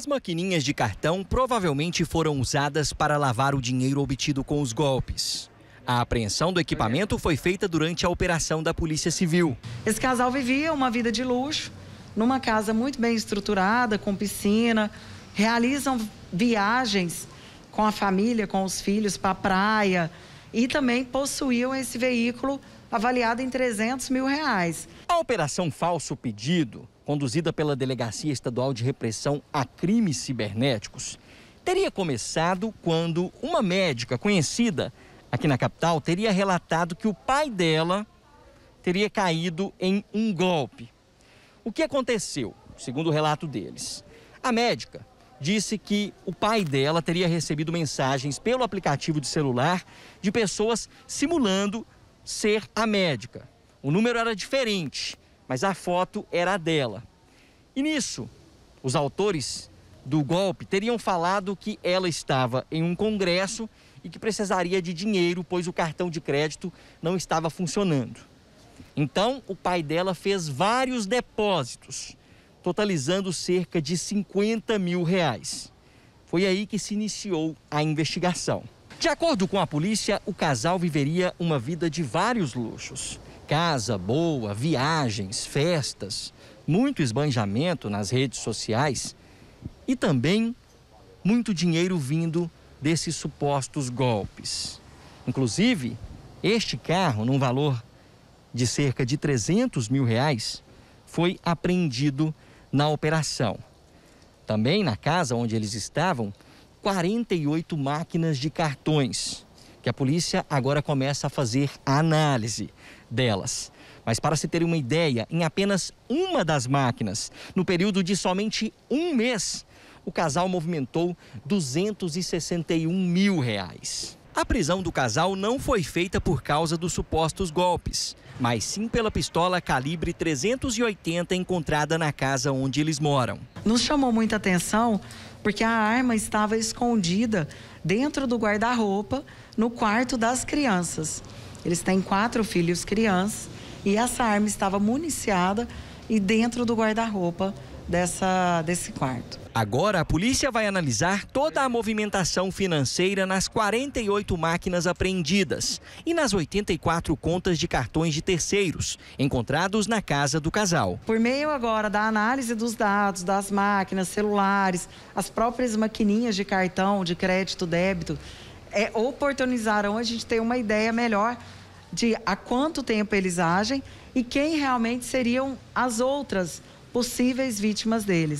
As maquininhas de cartão provavelmente foram usadas para lavar o dinheiro obtido com os golpes. A apreensão do equipamento foi feita durante a operação da Polícia Civil. Esse casal vivia uma vida de luxo, numa casa muito bem estruturada, com piscina, realizam viagens com a família, com os filhos para a praia e também possuíam esse veículo avaliado em 300 mil reais. A Operação Falso Pedido conduzida pela Delegacia Estadual de Repressão a Crimes Cibernéticos, teria começado quando uma médica conhecida aqui na capital teria relatado que o pai dela teria caído em um golpe. O que aconteceu, segundo o relato deles? A médica disse que o pai dela teria recebido mensagens pelo aplicativo de celular de pessoas simulando ser a médica. O número era diferente mas a foto era a dela. E nisso, os autores do golpe teriam falado que ela estava em um congresso e que precisaria de dinheiro, pois o cartão de crédito não estava funcionando. Então, o pai dela fez vários depósitos, totalizando cerca de 50 mil reais. Foi aí que se iniciou a investigação. De acordo com a polícia, o casal viveria uma vida de vários luxos casa boa, viagens, festas, muito esbanjamento nas redes sociais e também muito dinheiro vindo desses supostos golpes. Inclusive, este carro, num valor de cerca de 300 mil reais, foi apreendido na operação. Também na casa onde eles estavam, 48 máquinas de cartões que a polícia agora começa a fazer a análise delas. Mas para se ter uma ideia, em apenas uma das máquinas, no período de somente um mês, o casal movimentou 261 mil reais. A prisão do casal não foi feita por causa dos supostos golpes, mas sim pela pistola calibre 380 encontrada na casa onde eles moram. Nos chamou muita atenção porque a arma estava escondida dentro do guarda-roupa no quarto das crianças. Eles têm quatro filhos crianças e essa arma estava municiada e dentro do guarda-roupa dessa, desse quarto. Agora a polícia vai analisar toda a movimentação financeira nas 48 máquinas apreendidas e nas 84 contas de cartões de terceiros encontrados na casa do casal. Por meio agora da análise dos dados das máquinas, celulares, as próprias maquininhas de cartão, de crédito, débito, é, oportunizarão a gente ter uma ideia melhor de há quanto tempo eles agem e quem realmente seriam as outras possíveis vítimas deles.